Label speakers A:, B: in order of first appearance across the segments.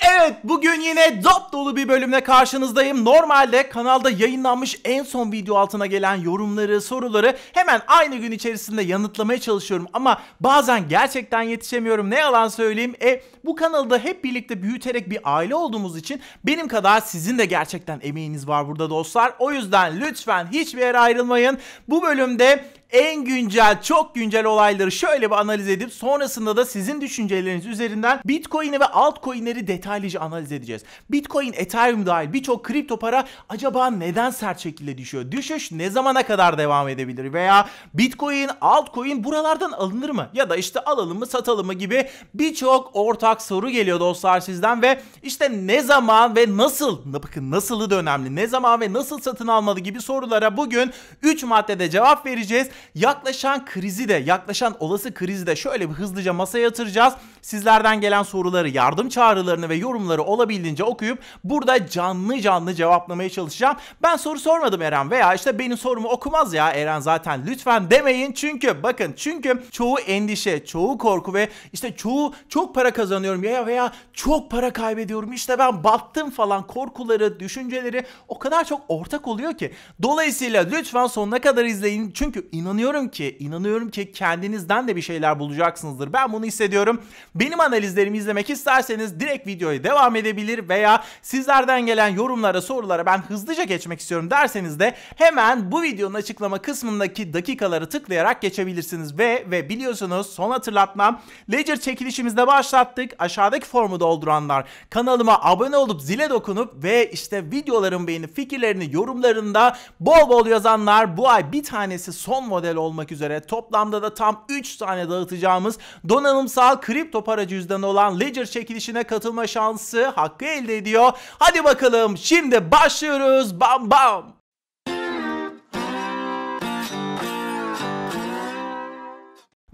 A: Evet bugün yine dop dolu bir bölümle karşınızdayım. Normalde kanalda yayınlanmış en son video altına gelen yorumları, soruları hemen aynı gün içerisinde yanıtlamaya çalışıyorum. Ama bazen gerçekten yetişemiyorum ne yalan söyleyeyim. E bu kanalda hep birlikte büyüterek bir aile olduğumuz için benim kadar sizin de gerçekten emeğiniz var burada dostlar. O yüzden lütfen hiçbir yere ayrılmayın. Bu bölümde en güncel, çok güncel olayları şöyle bir analiz edip sonrasında da sizin düşünceleriniz üzerinden Bitcoin'i ve altcoin'leri detaylıca analiz edeceğiz. Bitcoin, Ethereum dahil birçok kripto para acaba neden sert şekilde düşüyor? Düşüş ne zamana kadar devam edebilir? Veya Bitcoin, altcoin buralardan alınır mı? Ya da işte alalım mı, satalım mı gibi birçok ortak soru geliyor dostlar sizden ve işte ne zaman ve nasıl, bakın nasılı da önemli. Ne zaman ve nasıl satın almalı gibi sorulara bugün 3 maddede cevap vereceğiz. Yaklaşan krizi de, yaklaşan olası krizi de şöyle bir hızlıca masaya yatıracağız. Sizlerden gelen soruları, yardım çağrılarını ve yorumları olabildiğince okuyup burada canlı canlı cevaplamaya çalışacağım. Ben soru sormadım Eren veya işte benim sorumu okumaz ya Eren zaten lütfen demeyin. Çünkü bakın çünkü çoğu endişe, çoğu korku ve işte çoğu çok para kazanıyorum ya veya çok para kaybediyorum işte ben battım falan korkuları, düşünceleri o kadar çok ortak oluyor ki. Dolayısıyla lütfen sonuna kadar izleyin. Çünkü inan inanıyorum ki, inanıyorum ki kendinizden de bir şeyler bulacaksınızdır. Ben bunu hissediyorum. Benim analizlerimi izlemek isterseniz direkt videoya devam edebilir veya sizlerden gelen yorumlara, sorulara ben hızlıca geçmek istiyorum derseniz de hemen bu videonun açıklama kısmındaki dakikaları tıklayarak geçebilirsiniz ve ve biliyorsunuz son hatırlatmam Ledger çekilişimizde başlattık. Aşağıdaki formu dolduranlar kanalıma abone olup zile dokunup ve işte videoların beğeni fikirlerini yorumlarında bol bol yazanlar bu ay bir tanesi son model olmak üzere toplamda da tam 3 tane dağıtacağımız donanımsal kripto para cüzdanı olan Ledger çekilişine katılma şansı hakkı elde ediyor. Hadi bakalım şimdi başlıyoruz. Bam bam.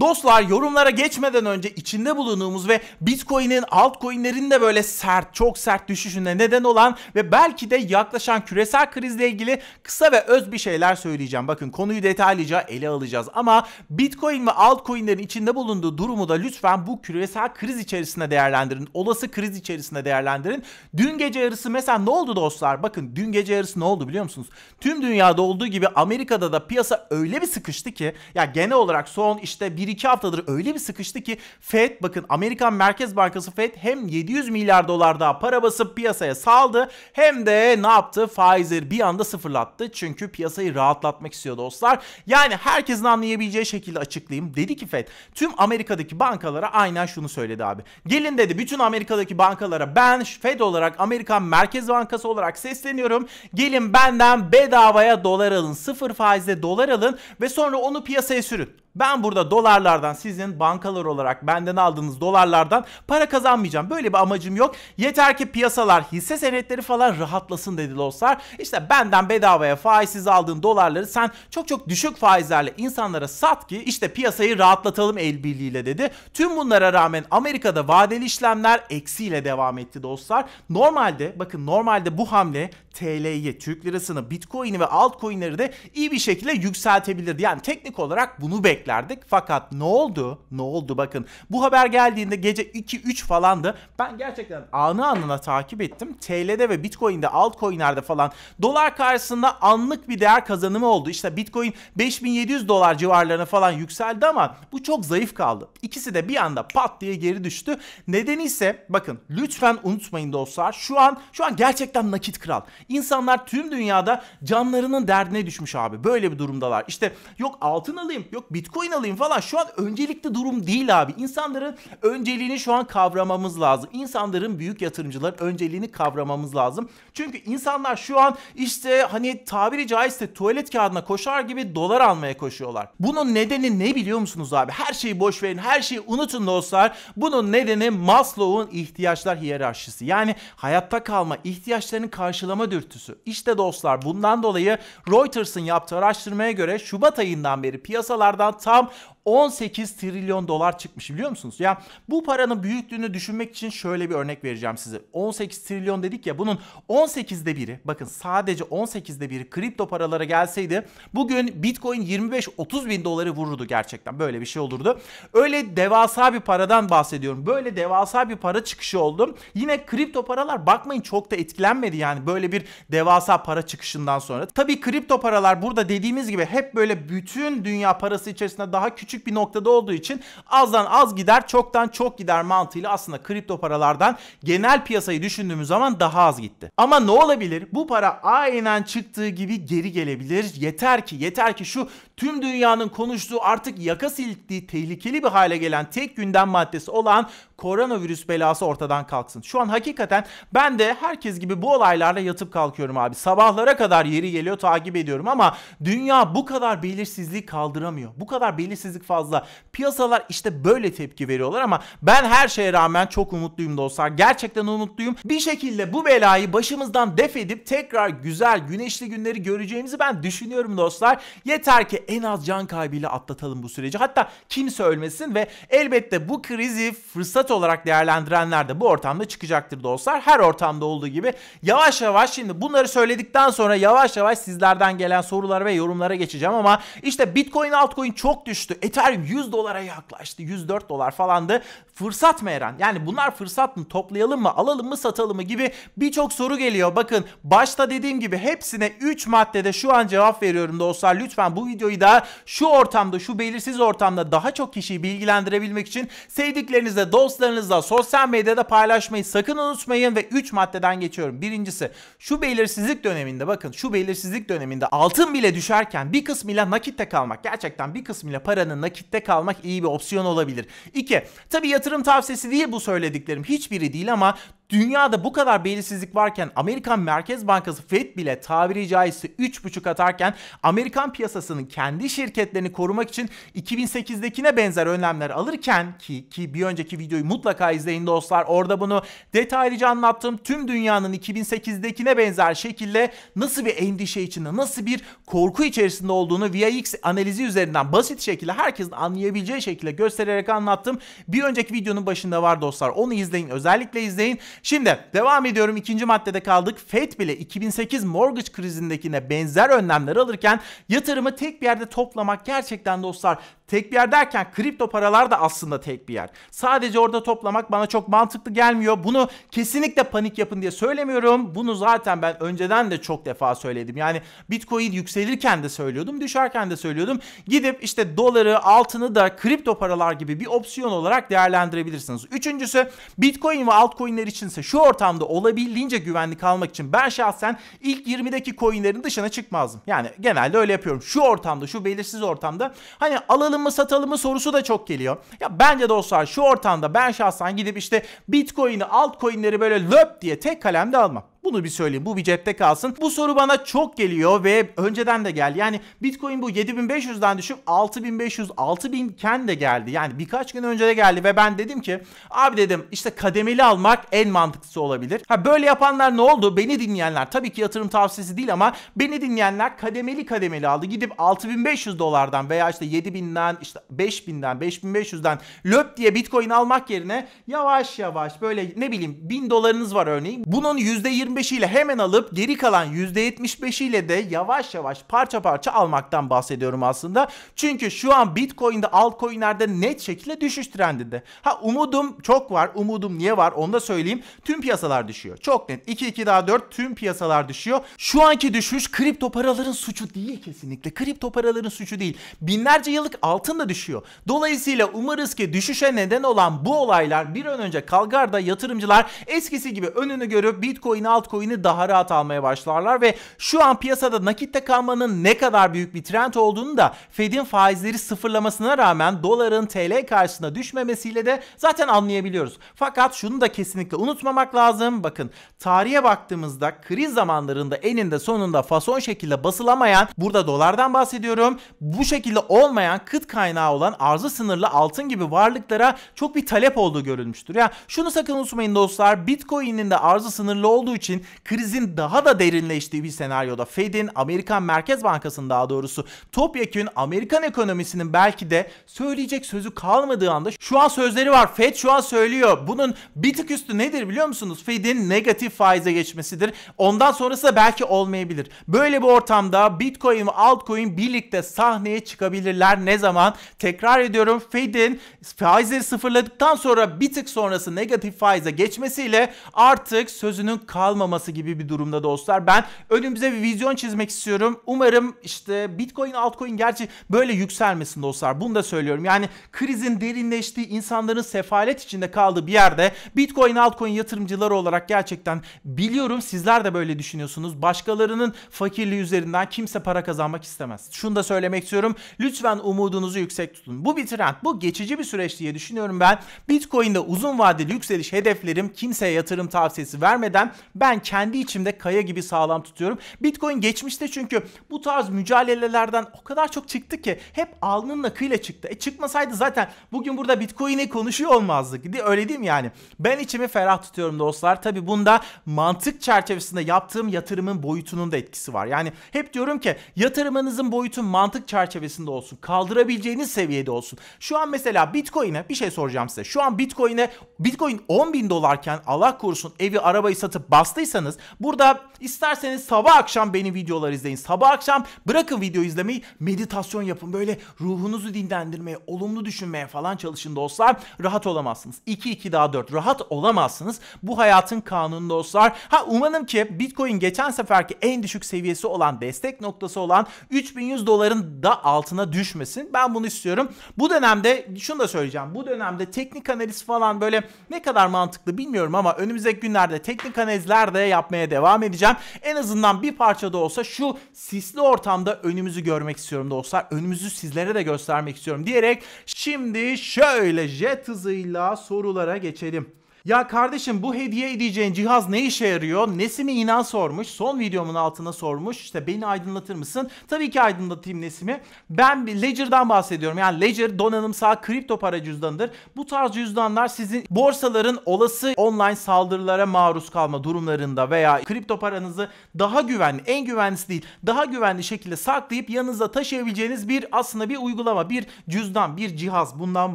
A: Dostlar yorumlara geçmeden önce içinde bulunduğumuz ve Bitcoin'in altcoin'lerin de böyle sert, çok sert düşüşüne neden olan ve belki de yaklaşan küresel krizle ilgili kısa ve öz bir şeyler söyleyeceğim. Bakın konuyu detaylıca ele alacağız ama Bitcoin ve altcoin'lerin içinde bulunduğu durumu da lütfen bu küresel kriz içerisinde değerlendirin. Olası kriz içerisinde değerlendirin. Dün gece yarısı mesela ne oldu dostlar? Bakın dün gece yarısı ne oldu biliyor musunuz? Tüm dünyada olduğu gibi Amerika'da da piyasa öyle bir sıkıştı ki ya genel olarak son işte 1 1-2 haftadır öyle bir sıkıştı ki Fed bakın Amerikan Merkez Bankası Fed hem 700 milyar dolar daha para basıp piyasaya saldı hem de ne yaptı? Faizleri bir anda sıfırlattı. Çünkü piyasayı rahatlatmak istiyor dostlar. Yani herkesin anlayabileceği şekilde açıklayayım. Dedi ki Fed tüm Amerika'daki bankalara aynen şunu söyledi abi. Gelin dedi bütün Amerika'daki bankalara ben Fed olarak Amerikan Merkez Bankası olarak sesleniyorum. Gelin benden bedavaya dolar alın. Sıfır faizle dolar alın ve sonra onu piyasaya sürün. Ben burada dolarlardan sizin bankalar olarak benden aldığınız dolarlardan para kazanmayacağım. Böyle bir amacım yok. Yeter ki piyasalar, hisse senetleri falan rahatlasın dedi dostlar. İşte benden bedavaya faizsiz aldığın dolarları sen çok çok düşük faizlerle insanlara sat ki işte piyasayı rahatlatalım el birliğiyle dedi. Tüm bunlara rağmen Amerika'da vadeli işlemler eksiyle devam etti dostlar. Normalde bakın normalde bu hamle TL'yi, Türk lirasını, Bitcoin'i ve altcoin'leri de iyi bir şekilde yükseltebilirdi. Yani teknik olarak bunu beklerdik. Fakat ne oldu? Ne oldu bakın. Bu haber geldiğinde gece 2-3 falandı. Ben gerçekten anı anına takip ettim. TL'de ve Bitcoin'de, altcoin'lerde falan dolar karşısında anlık bir değer kazanımı oldu. İşte Bitcoin 5700 dolar civarlarına falan yükseldi ama bu çok zayıf kaldı. İkisi de bir anda pat diye geri düştü. Nedeni ise bakın lütfen unutmayın dostlar. Şu an şu an gerçekten nakit kral. İnsanlar tüm dünyada canlarının derdine düşmüş abi. Böyle bir durumdalar. İşte yok altın alayım, yok bitcoin alayım falan. Şu an öncelikli durum değil abi. İnsanların önceliğini şu an kavramamız lazım. İnsanların büyük yatırımcıların önceliğini kavramamız lazım. Çünkü insanlar şu an işte hani tabiri caizse tuvalet kağıdına koşar gibi dolar almaya koşuyorlar. Bunun nedeni ne biliyor musunuz abi? Her şeyi boş verin, her şeyi unutun dostlar. Bunun nedeni Maslow'un ihtiyaçlar hiyerarşisi. Yani hayatta kalma, ihtiyaçlarını karşılama dürtüsü dürtüsü. İşte dostlar bundan dolayı Reuters'ın yaptığı araştırmaya göre Şubat ayından beri piyasalardan tam 18 trilyon dolar çıkmış biliyor musunuz? Ya bu paranın büyüklüğünü düşünmek için şöyle bir örnek vereceğim size. 18 trilyon dedik ya bunun 18'de biri bakın sadece 18'de biri kripto paralara gelseydi bugün bitcoin 25-30 bin doları vururdu gerçekten böyle bir şey olurdu. Öyle devasa bir paradan bahsediyorum. Böyle devasa bir para çıkışı oldu. Yine kripto paralar bakmayın çok da etkilenmedi yani böyle bir devasa para çıkışından sonra. Tabii kripto paralar burada dediğimiz gibi hep böyle bütün dünya parası içerisinde daha küçük küçük bir noktada olduğu için azdan az gider çoktan çok gider mantığıyla aslında kripto paralardan genel piyasayı düşündüğümüz zaman daha az gitti. Ama ne olabilir? Bu para aynen çıktığı gibi geri gelebilir. Yeter ki yeter ki şu tüm dünyanın konuştuğu artık yaka sildiği tehlikeli bir hale gelen tek gündem maddesi olan koronavirüs belası ortadan kalksın. Şu an hakikaten ben de herkes gibi bu olaylarla yatıp kalkıyorum abi. Sabahlara kadar yeri geliyor takip ediyorum ama dünya bu kadar belirsizliği kaldıramıyor. Bu kadar belirsizlik belirsizlik fazla. Piyasalar işte böyle tepki veriyorlar ama ben her şeye rağmen çok umutluyum dostlar. Gerçekten umutluyum. Bir şekilde bu belayı başımızdan def edip tekrar güzel güneşli günleri göreceğimizi ben düşünüyorum dostlar. Yeter ki en az can kaybıyla atlatalım bu süreci. Hatta kimse ölmesin ve elbette bu krizi fırsat olarak değerlendirenler de bu ortamda çıkacaktır dostlar. Her ortamda olduğu gibi yavaş yavaş şimdi bunları söyledikten sonra yavaş yavaş sizlerden gelen sorulara ve yorumlara geçeceğim ama işte Bitcoin altcoin çok düştü. E Ethereum 100 dolara yaklaştı. 104 dolar falandı. Fırsat mı Eren? Yani bunlar fırsat mı? Toplayalım mı? Alalım mı? Satalım mı? Gibi birçok soru geliyor. Bakın başta dediğim gibi hepsine 3 maddede şu an cevap veriyorum dostlar. Lütfen bu videoyu da şu ortamda, şu belirsiz ortamda daha çok kişiyi bilgilendirebilmek için sevdiklerinizle, dostlarınızla, sosyal medyada paylaşmayı sakın unutmayın ve 3 maddeden geçiyorum. Birincisi şu belirsizlik döneminde bakın şu belirsizlik döneminde altın bile düşerken bir kısmıyla nakitte kalmak gerçekten bir kısmıyla paranın nakitte kalmak iyi bir opsiyon olabilir. 2. Tabi yatırım tavsiyesi değil bu söylediklerim hiçbiri değil ama Dünyada bu kadar belirsizlik varken Amerikan Merkez Bankası Fed bile tabiri caizse 3,5 atarken Amerikan piyasasının kendi şirketlerini korumak için 2008'dekine benzer önlemler alırken ki ki bir önceki videoyu mutlaka izleyin dostlar orada bunu detaylıca anlattım. Tüm dünyanın 2008'dekine benzer şekilde nasıl bir endişe içinde nasıl bir korku içerisinde olduğunu VIX analizi üzerinden basit şekilde herkesin anlayabileceği şekilde göstererek anlattım. Bir önceki videonun başında var dostlar onu izleyin özellikle izleyin Şimdi devam ediyorum ikinci maddede kaldık. FED bile 2008 mortgage krizindekine benzer önlemler alırken yatırımı tek bir yerde toplamak gerçekten dostlar tek bir yer derken kripto paralar da aslında tek bir yer. Sadece orada toplamak bana çok mantıklı gelmiyor. Bunu kesinlikle panik yapın diye söylemiyorum. Bunu zaten ben önceden de çok defa söyledim. Yani Bitcoin yükselirken de söylüyordum, düşerken de söylüyordum. Gidip işte doları, altını da kripto paralar gibi bir opsiyon olarak değerlendirebilirsiniz. Üçüncüsü Bitcoin ve altcoin'ler için gerekirse şu ortamda olabildiğince güvenlik almak için ben şahsen ilk 20'deki coinlerin dışına çıkmazdım. Yani genelde öyle yapıyorum. Şu ortamda, şu belirsiz ortamda hani alalım mı satalım mı sorusu da çok geliyor. Ya bence dostlar şu ortamda ben şahsen gidip işte Bitcoin'i altcoin'leri böyle löp diye tek kalemde almam. Bunu bir söyleyeyim. Bu bir cepte kalsın. Bu soru bana çok geliyor ve önceden de geldi. Yani Bitcoin bu 7500'den düşüp 6500, 6000 ken de geldi. Yani birkaç gün önce de geldi ve ben dedim ki abi dedim işte kademeli almak en mantıklısı olabilir. Ha böyle yapanlar ne oldu? Beni dinleyenler tabii ki yatırım tavsiyesi değil ama beni dinleyenler kademeli kademeli aldı. Gidip 6500 dolardan veya işte 7000'den işte 5000'den 5500'den löp diye Bitcoin almak yerine yavaş yavaş böyle ne bileyim 1000 dolarınız var örneğin. Bunun %20 %25 ile hemen alıp geri kalan %75 ile de yavaş yavaş parça parça almaktan bahsediyorum aslında. Çünkü şu an Bitcoin'de altcoin'lerde net şekilde düşüş trendinde. Ha umudum çok var. Umudum niye var onu da söyleyeyim. Tüm piyasalar düşüyor. Çok net. 2 2 daha 4 tüm piyasalar düşüyor. Şu anki düşüş kripto paraların suçu değil kesinlikle. Kripto paraların suçu değil. Binlerce yıllık altın da düşüyor. Dolayısıyla umarız ki düşüşe neden olan bu olaylar bir an önce kalkar da yatırımcılar eskisi gibi önünü görüp Bitcoin'i al altcoin'i daha rahat almaya başlarlar ve şu an piyasada nakitte kalmanın ne kadar büyük bir trend olduğunu da Fed'in faizleri sıfırlamasına rağmen doların TL karşısında düşmemesiyle de zaten anlayabiliyoruz. Fakat şunu da kesinlikle unutmamak lazım. Bakın tarihe baktığımızda kriz zamanlarında eninde sonunda fason şekilde basılamayan burada dolardan bahsediyorum. Bu şekilde olmayan kıt kaynağı olan arzı sınırlı altın gibi varlıklara çok bir talep olduğu görülmüştür. Ya yani şunu sakın unutmayın dostlar. Bitcoin'in de arzı sınırlı olduğu için için krizin daha da derinleştiği bir senaryoda Fed'in Amerikan Merkez Bankası'nın daha doğrusu topyekün Amerikan ekonomisinin belki de söyleyecek sözü kalmadığı anda şu an sözleri var. Fed şu an söylüyor. Bunun bir tık üstü nedir biliyor musunuz? Fed'in negatif faize geçmesidir. Ondan sonrası da belki olmayabilir. Böyle bir ortamda Bitcoin ve altcoin birlikte sahneye çıkabilirler. Ne zaman? Tekrar ediyorum Fed'in faizleri sıfırladıktan sonra bir tık sonrası negatif faize geçmesiyle artık sözünün kalmadığı kalmaması gibi bir durumda dostlar. Ben önümüze bir vizyon çizmek istiyorum. Umarım işte Bitcoin, altcoin gerçi böyle yükselmesin dostlar. Bunu da söylüyorum. Yani krizin derinleştiği, insanların sefalet içinde kaldığı bir yerde Bitcoin, altcoin yatırımcıları olarak gerçekten biliyorum sizler de böyle düşünüyorsunuz. Başkalarının fakirliği üzerinden kimse para kazanmak istemez. Şunu da söylemek istiyorum. Lütfen umudunuzu yüksek tutun. Bu bir trend, bu geçici bir süreç diye düşünüyorum ben. Bitcoin'de uzun vadeli yükseliş hedeflerim kimseye yatırım tavsiyesi vermeden ben ben kendi içimde kaya gibi sağlam tutuyorum. Bitcoin geçmişte çünkü bu tarz mücadelelerden o kadar çok çıktı ki hep alnının akıyla çıktı. E çıkmasaydı zaten bugün burada Bitcoin'i konuşuyor olmazdık. Öyle değil mi yani? Ben içimi ferah tutuyorum dostlar. Tabi bunda mantık çerçevesinde yaptığım yatırımın boyutunun da etkisi var. Yani hep diyorum ki yatırımınızın boyutu mantık çerçevesinde olsun. Kaldırabileceğiniz seviyede olsun. Şu an mesela Bitcoin'e bir şey soracağım size. Şu an Bitcoin'e Bitcoin 10 bin dolarken Allah korusun evi arabayı satıp bastı yaptıysanız burada isterseniz sabah akşam benim videoları izleyin. Sabah akşam bırakın video izlemeyi meditasyon yapın. Böyle ruhunuzu dinlendirmeye, olumlu düşünmeye falan çalışın dostlar. Rahat olamazsınız. 2 2 daha 4 rahat olamazsınız. Bu hayatın kanunu dostlar. Ha umarım ki Bitcoin geçen seferki en düşük seviyesi olan destek noktası olan 3100 doların da altına düşmesin. Ben bunu istiyorum. Bu dönemde şunu da söyleyeceğim. Bu dönemde teknik analiz falan böyle ne kadar mantıklı bilmiyorum ama önümüzdeki günlerde teknik analizler haberler de yapmaya devam edeceğim. En azından bir parça da olsa şu sisli ortamda önümüzü görmek istiyorum dostlar. Önümüzü sizlere de göstermek istiyorum diyerek şimdi şöyle jet hızıyla sorulara geçelim. Ya kardeşim bu hediye edeceğin cihaz ne işe yarıyor? Nesimi inan sormuş. Son videomun altına sormuş. İşte beni aydınlatır mısın? Tabii ki aydınlatayım Nesimi. Ben Ledger'dan bahsediyorum. Yani Ledger donanımsal kripto para cüzdanıdır. Bu tarz cüzdanlar sizin borsaların olası online saldırılara maruz kalma durumlarında veya kripto paranızı daha güvenli, en güvenlisi değil, daha güvenli şekilde saklayıp yanınızda taşıyabileceğiniz bir aslında bir uygulama, bir cüzdan, bir cihaz bundan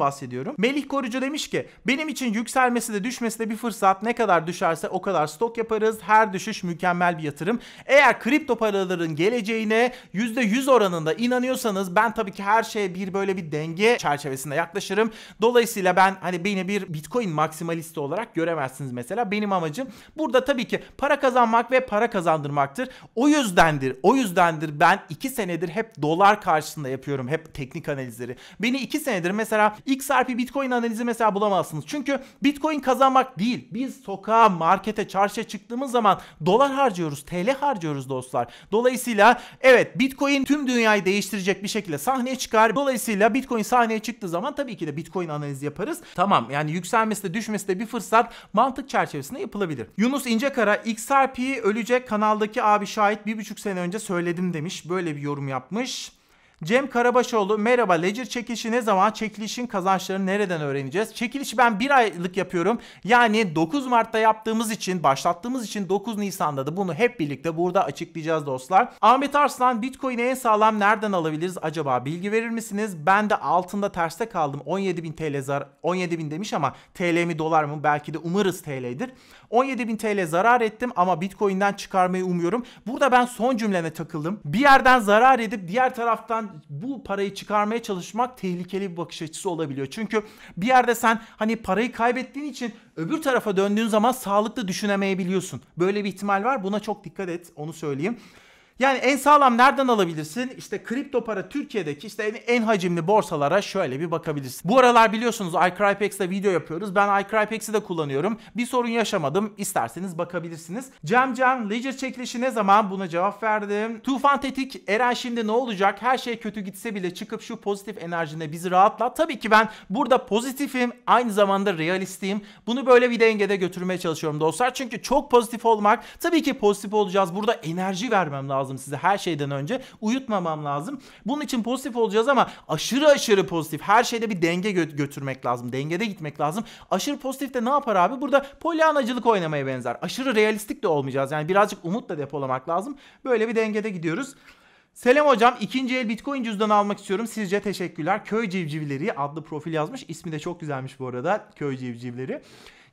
A: bahsediyorum. Melih Korucu demiş ki benim için yükselmesi de düş düşmesine bir fırsat ne kadar düşerse o kadar stok yaparız. Her düşüş mükemmel bir yatırım. Eğer kripto paraların geleceğine %100 oranında inanıyorsanız ben tabii ki her şeye bir böyle bir denge çerçevesinde yaklaşırım. Dolayısıyla ben hani beni bir bitcoin maksimalisti olarak göremezsiniz mesela. Benim amacım burada tabii ki para kazanmak ve para kazandırmaktır. O yüzdendir, o yüzdendir ben 2 senedir hep dolar karşısında yapıyorum hep teknik analizleri. Beni 2 senedir mesela XRP bitcoin analizi mesela bulamazsınız. Çünkü bitcoin kazan kazanmak değil. Biz sokağa, markete, çarşıya çıktığımız zaman dolar harcıyoruz, TL harcıyoruz dostlar. Dolayısıyla evet Bitcoin tüm dünyayı değiştirecek bir şekilde sahneye çıkar. Dolayısıyla Bitcoin sahneye çıktığı zaman tabii ki de Bitcoin analizi yaparız. Tamam yani yükselmesi de düşmesi de bir fırsat mantık çerçevesinde yapılabilir. Yunus İncekara XRP ölecek kanaldaki abi şahit bir buçuk sene önce söyledim demiş. Böyle bir yorum yapmış. Cem Karabaşoğlu merhaba ledger çekilişi ne zaman? Çekilişin kazançlarını nereden öğreneceğiz? Çekilişi ben bir aylık yapıyorum. Yani 9 Mart'ta yaptığımız için başlattığımız için 9 Nisan'da da bunu hep birlikte burada açıklayacağız dostlar. Ahmet Arslan Bitcoin'i en sağlam nereden alabiliriz acaba? Bilgi verir misiniz? Ben de altında terste kaldım. 17.000 TL zar 17.000 demiş ama TL mi dolar mı? Belki de umarız TL'dir. 17.000 TL zarar ettim ama Bitcoin'den çıkarmayı umuyorum. Burada ben son cümlene takıldım. Bir yerden zarar edip diğer taraftan bu parayı çıkarmaya çalışmak tehlikeli bir bakış açısı olabiliyor. Çünkü bir yerde sen hani parayı kaybettiğin için öbür tarafa döndüğün zaman sağlıklı düşünemeyebiliyorsun. Böyle bir ihtimal var. Buna çok dikkat et. Onu söyleyeyim. Yani en sağlam nereden alabilirsin? İşte kripto para Türkiye'deki işte en, en hacimli borsalara şöyle bir bakabilirsin. Bu aralar biliyorsunuz iCrypex'te video yapıyoruz. Ben iCrypex'i de kullanıyorum. Bir sorun yaşamadım. İsterseniz bakabilirsiniz. Cem Cem Ledger çekilişi ne zaman? Buna cevap verdim. Tufan Tetik Eren şimdi ne olacak? Her şey kötü gitse bile çıkıp şu pozitif enerjine bizi rahatlat. Tabii ki ben burada pozitifim. Aynı zamanda realistiyim. Bunu böyle bir dengede götürmeye çalışıyorum dostlar. Çünkü çok pozitif olmak tabii ki pozitif olacağız. Burada enerji vermem lazım lazım sizi her şeyden önce. Uyutmamam lazım. Bunun için pozitif olacağız ama aşırı aşırı pozitif. Her şeyde bir denge gö- götürmek lazım. Dengede gitmek lazım. Aşırı pozitif de ne yapar abi? Burada polyanacılık oynamaya benzer. Aşırı realistik de olmayacağız. Yani birazcık umut da depolamak lazım. Böyle bir dengede gidiyoruz. Selam hocam. ikinci el Bitcoin cüzdanı almak istiyorum. Sizce teşekkürler. Köy Civcivleri adlı profil yazmış. ismi de çok güzelmiş bu arada. Köy Civcivleri.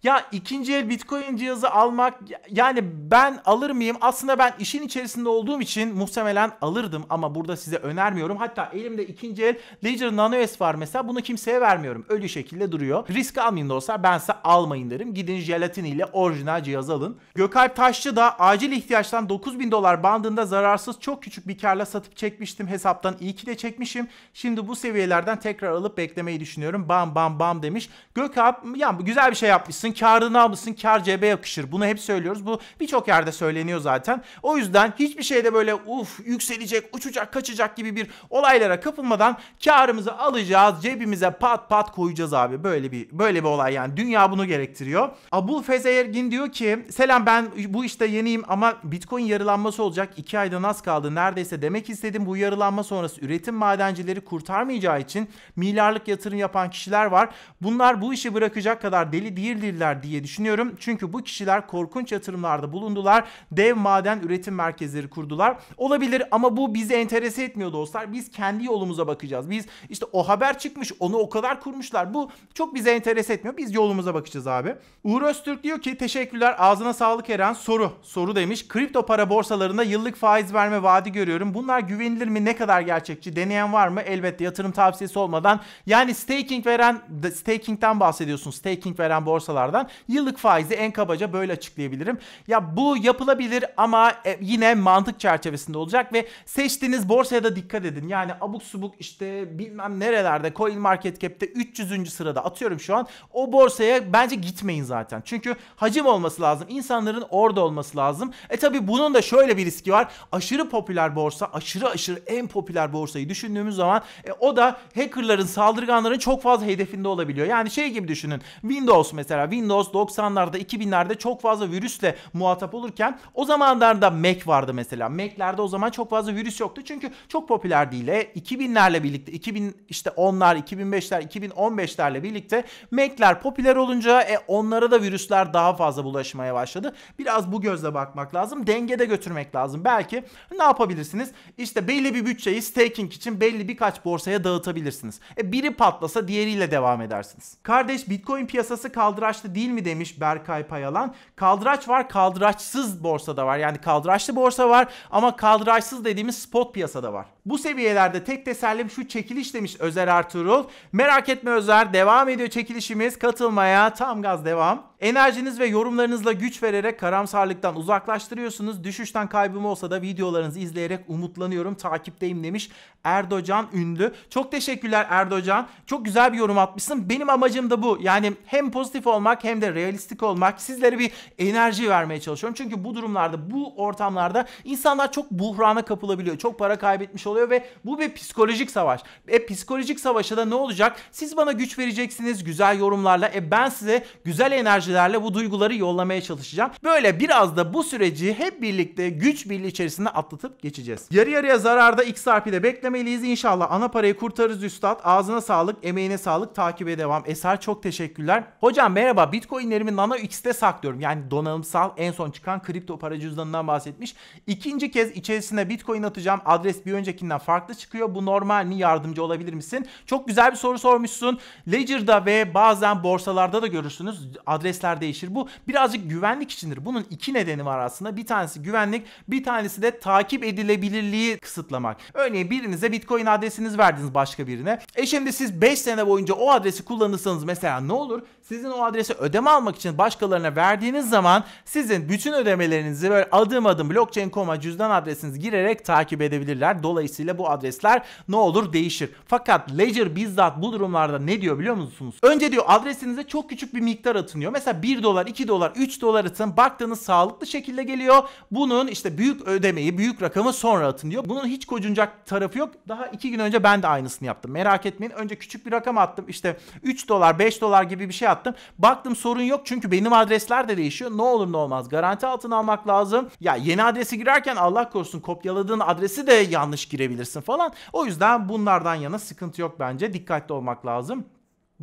A: Ya ikinci el Bitcoin cihazı almak yani ben alır mıyım? Aslında ben işin içerisinde olduğum için muhtemelen alırdım ama burada size önermiyorum. Hatta elimde ikinci el Ledger Nano S var mesela. Bunu kimseye vermiyorum. Ölü şekilde duruyor. Risk almayın dostlar. Ben size almayın derim. Gidin jelatin ile orijinal cihazı alın. Gökalp Taşçı da acil ihtiyaçtan 9000 dolar bandında zararsız çok küçük bir karla satıp çekmiştim hesaptan. İyi ki de çekmişim. Şimdi bu seviyelerden tekrar alıp beklemeyi düşünüyorum. Bam bam bam demiş. Gökalp ya güzel bir şey yapmışsın karını almışsın kar cebe yakışır. Bunu hep söylüyoruz. Bu birçok yerde söyleniyor zaten. O yüzden hiçbir şeyde böyle uf yükselecek, uçacak, kaçacak gibi bir olaylara kapılmadan karımızı alacağız. Cebimize pat pat koyacağız abi. Böyle bir böyle bir olay yani. Dünya bunu gerektiriyor. Abul Fezeyergin diyor ki selam ben bu işte yeniyim ama bitcoin yarılanması olacak. 2 ayda nasıl kaldı. Neredeyse demek istedim bu uyarılanma sonrası üretim madencileri kurtarmayacağı için milyarlık yatırım yapan kişiler var. Bunlar bu işi bırakacak kadar deli değildir değiller diye düşünüyorum. Çünkü bu kişiler korkunç yatırımlarda bulundular. Dev maden üretim merkezleri kurdular. Olabilir ama bu bizi enterese etmiyor dostlar. Biz kendi yolumuza bakacağız. Biz işte o haber çıkmış onu o kadar kurmuşlar. Bu çok bizi enterese etmiyor. Biz yolumuza bakacağız abi. Uğur Öztürk diyor ki teşekkürler ağzına sağlık Eren. Soru. Soru demiş. Kripto para borsalarında yıllık faiz verme vaadi görüyorum. Bunlar güvenilir mi? Ne kadar gerçekçi? Deneyen var mı? Elbette yatırım tavsiyesi olmadan. Yani staking veren staking'den bahsediyorsun. Staking veren borsalar bankalardan. Yıllık faizi en kabaca böyle açıklayabilirim. Ya bu yapılabilir ama e, yine mantık çerçevesinde olacak ve seçtiğiniz borsaya da dikkat edin. Yani abuk subuk işte bilmem nerelerde Coin Market Cap'te 300. sırada atıyorum şu an. O borsaya bence gitmeyin zaten. Çünkü hacim olması lazım. İnsanların orada olması lazım. E tabi bunun da şöyle bir riski var. Aşırı popüler borsa, aşırı aşırı en popüler borsayı düşündüğümüz zaman e, o da hackerların, saldırganların çok fazla hedefinde olabiliyor. Yani şey gibi düşünün. Windows mesela Windows 90'larda 2000'lerde çok fazla virüsle muhatap olurken o zamanlarda Mac vardı mesela. Mac'lerde o zaman çok fazla virüs yoktu çünkü çok popüler değil. 2000'lerle e, birlikte 2000 işte onlar, 2005'ler, 2015'lerle birlikte Mac'ler popüler olunca e, onlara da virüsler daha fazla bulaşmaya başladı. Biraz bu gözle bakmak lazım. Dengede götürmek lazım. Belki ne yapabilirsiniz? İşte belli bir bütçeyi staking için belli birkaç borsaya dağıtabilirsiniz. E, biri patlasa diğeriyle devam edersiniz. Kardeş Bitcoin piyasası kaldıraçlı kaldıraçlı değil mi demiş Berkay Payalan. Kaldıraç var kaldıraçsız borsada var. Yani kaldıraçlı borsa var ama kaldıraçsız dediğimiz spot piyasada var. Bu seviyelerde tek tesellim şu çekiliş demiş Özer Ertuğrul. Merak etme Özer devam ediyor çekilişimiz katılmaya tam gaz devam. Enerjiniz ve yorumlarınızla güç vererek karamsarlıktan uzaklaştırıyorsunuz. Düşüşten kaybım olsa da videolarınızı izleyerek umutlanıyorum. Takipteyim demiş Erdoğan Ünlü. Çok teşekkürler Erdoğan. Çok güzel bir yorum atmışsın. Benim amacım da bu. Yani hem pozitif olmak hem de realistik olmak. Sizlere bir enerji vermeye çalışıyorum. Çünkü bu durumlarda, bu ortamlarda insanlar çok buhrana kapılabiliyor. Çok para kaybetmiş oluyor ve bu bir psikolojik savaş. E psikolojik savaşa da ne olacak? Siz bana güç vereceksiniz güzel yorumlarla. E ben size güzel enerji görüntülerle bu duyguları yollamaya çalışacağım. Böyle biraz da bu süreci hep birlikte güç birliği içerisinde atlatıp geçeceğiz. Yarı yarıya zararda XRP'de beklemeliyiz. İnşallah ana parayı kurtarırız üstad. Ağzına sağlık, emeğine sağlık. Takibe devam. Eser çok teşekkürler. Hocam merhaba. Bitcoin'lerimi Nano X'te saklıyorum. Yani donanımsal en son çıkan kripto para cüzdanından bahsetmiş. İkinci kez içerisine Bitcoin atacağım. Adres bir öncekinden farklı çıkıyor. Bu normal mi? Yardımcı olabilir misin? Çok güzel bir soru sormuşsun. Ledger'da ve bazen borsalarda da görürsünüz. Adres adresler değişir. Bu birazcık güvenlik içindir. Bunun iki nedeni var aslında. Bir tanesi güvenlik, bir tanesi de takip edilebilirliği kısıtlamak. Örneğin birinize Bitcoin adresinizi verdiniz başka birine. E şimdi siz 5 sene boyunca o adresi kullanırsanız mesela ne olur? Sizin o adresi ödeme almak için başkalarına verdiğiniz zaman sizin bütün ödemelerinizi böyle adım adım blockchain.com'a cüzdan adresinizi girerek takip edebilirler. Dolayısıyla bu adresler ne olur değişir. Fakat Ledger bizzat bu durumlarda ne diyor biliyor musunuz? Önce diyor adresinize çok küçük bir miktar atınıyor. Mesela mesela 1 dolar, 2 dolar, 3 dolar atın. Baktığınız sağlıklı şekilde geliyor. Bunun işte büyük ödemeyi, büyük rakamı sonra atın diyor. Bunun hiç kocuncak tarafı yok. Daha 2 gün önce ben de aynısını yaptım. Merak etmeyin. Önce küçük bir rakam attım. İşte 3 dolar, 5 dolar gibi bir şey attım. Baktım sorun yok çünkü benim adresler de değişiyor. Ne olur ne olmaz. Garanti altına almak lazım. Ya yeni adresi girerken Allah korusun kopyaladığın adresi de yanlış girebilirsin falan. O yüzden bunlardan yana sıkıntı yok bence. Dikkatli olmak lazım.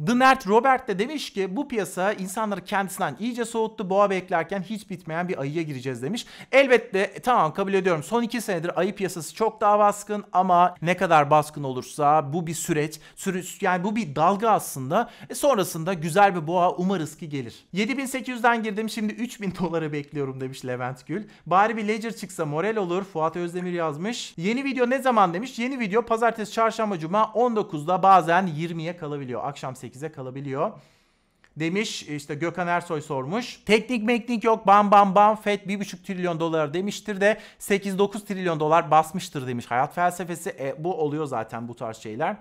A: The Mert Robert de demiş ki bu piyasa insanları kendisinden iyice soğuttu. Boğa beklerken hiç bitmeyen bir ayıya gireceğiz demiş. Elbette e, tamam kabul ediyorum. Son iki senedir ayı piyasası çok daha baskın ama ne kadar baskın olursa bu bir süreç. Sürü, yani bu bir dalga aslında. E sonrasında güzel bir boğa umarız ki gelir. 7800'den girdim şimdi 3000 dolara bekliyorum demiş Levent Gül. Bari bir Ledger çıksa moral olur. Fuat Özdemir yazmış. Yeni video ne zaman demiş. Yeni video pazartesi, çarşamba, cuma 19'da bazen 20'ye kalabiliyor. Akşam 8'e kalabiliyor. Demiş işte Gökhan Ersoy sormuş. Teknik meknik yok bam bam bam FED 1,5 trilyon dolar demiştir de 8-9 trilyon dolar basmıştır demiş hayat felsefesi. E, bu oluyor zaten bu tarz şeyler.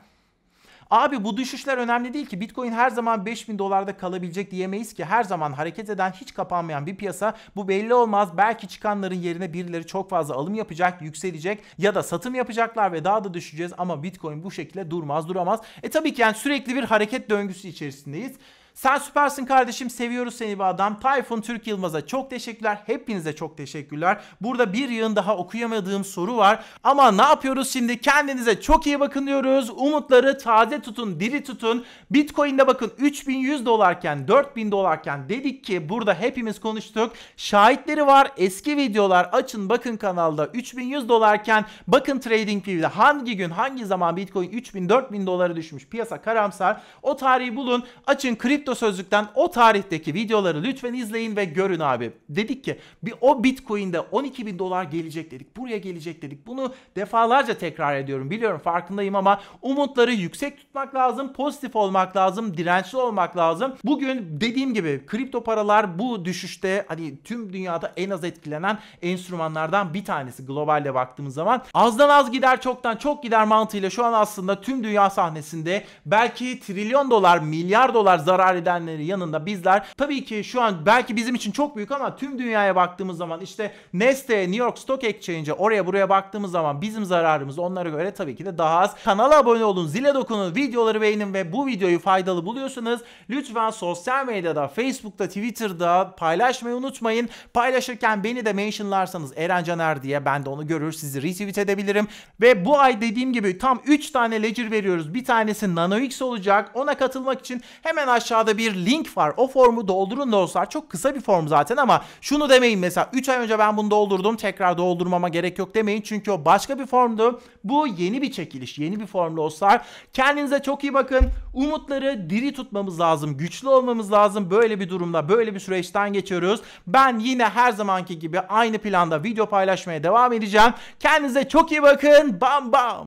A: Abi bu düşüşler önemli değil ki. Bitcoin her zaman 5000 dolarda kalabilecek diyemeyiz ki. Her zaman hareket eden hiç kapanmayan bir piyasa. Bu belli olmaz. Belki çıkanların yerine birileri çok fazla alım yapacak, yükselecek ya da satım yapacaklar ve daha da düşeceğiz. Ama Bitcoin bu şekilde durmaz duramaz. E tabii ki yani sürekli bir hareket döngüsü içerisindeyiz. Sen süpersin kardeşim seviyoruz seni be adam. Tayfun Türk Yılmaz'a çok teşekkürler. Hepinize çok teşekkürler. Burada bir yığın daha okuyamadığım soru var. Ama ne yapıyoruz şimdi? Kendinize çok iyi bakın diyoruz. Umutları taze tutun, diri tutun. Bitcoin'de bakın 3100 dolarken, 4000 dolarken dedik ki burada hepimiz konuştuk. Şahitleri var. Eski videolar açın bakın kanalda. 3100 dolarken bakın Trading View'de hangi gün, hangi zaman Bitcoin 3000-4000 dolara düşmüş. Piyasa karamsar. O tarihi bulun. Açın kripto kripto sözlükten o tarihteki videoları lütfen izleyin ve görün abi. Dedik ki bir o bitcoin'de 12 bin dolar gelecek dedik. Buraya gelecek dedik. Bunu defalarca tekrar ediyorum. Biliyorum farkındayım ama umutları yüksek tutmak lazım. Pozitif olmak lazım. Dirençli olmak lazım. Bugün dediğim gibi kripto paralar bu düşüşte hani tüm dünyada en az etkilenen enstrümanlardan bir tanesi globalde baktığımız zaman. Azdan az gider çoktan çok gider mantığıyla şu an aslında tüm dünya sahnesinde belki trilyon dolar milyar dolar zarar tekrar edenleri yanında bizler tabii ki şu an belki bizim için çok büyük ama tüm dünyaya baktığımız zaman işte Neste, New York Stock Exchange'e oraya buraya baktığımız zaman bizim zararımız onlara göre tabii ki de daha az. Kanala abone olun, zile dokunun, videoları beğenin ve bu videoyu faydalı buluyorsanız lütfen sosyal medyada, Facebook'ta, Twitter'da paylaşmayı unutmayın. Paylaşırken beni de mentionlarsanız Eren Caner diye ben de onu görür sizi retweet edebilirim. Ve bu ay dediğim gibi tam 3 tane ledger veriyoruz. Bir tanesi NanoX olacak. Ona katılmak için hemen aşağı aşağıda bir link var. O formu doldurun dostlar. Çok kısa bir form zaten ama şunu demeyin mesela 3 ay önce ben bunu doldurdum. Tekrar doldurmama gerek yok demeyin. Çünkü o başka bir formdu. Bu yeni bir çekiliş. Yeni bir form dostlar. Kendinize çok iyi bakın. Umutları diri tutmamız lazım. Güçlü olmamız lazım. Böyle bir durumda böyle bir süreçten geçiyoruz. Ben yine her zamanki gibi aynı planda video paylaşmaya devam edeceğim. Kendinize çok iyi bakın. Bam bam.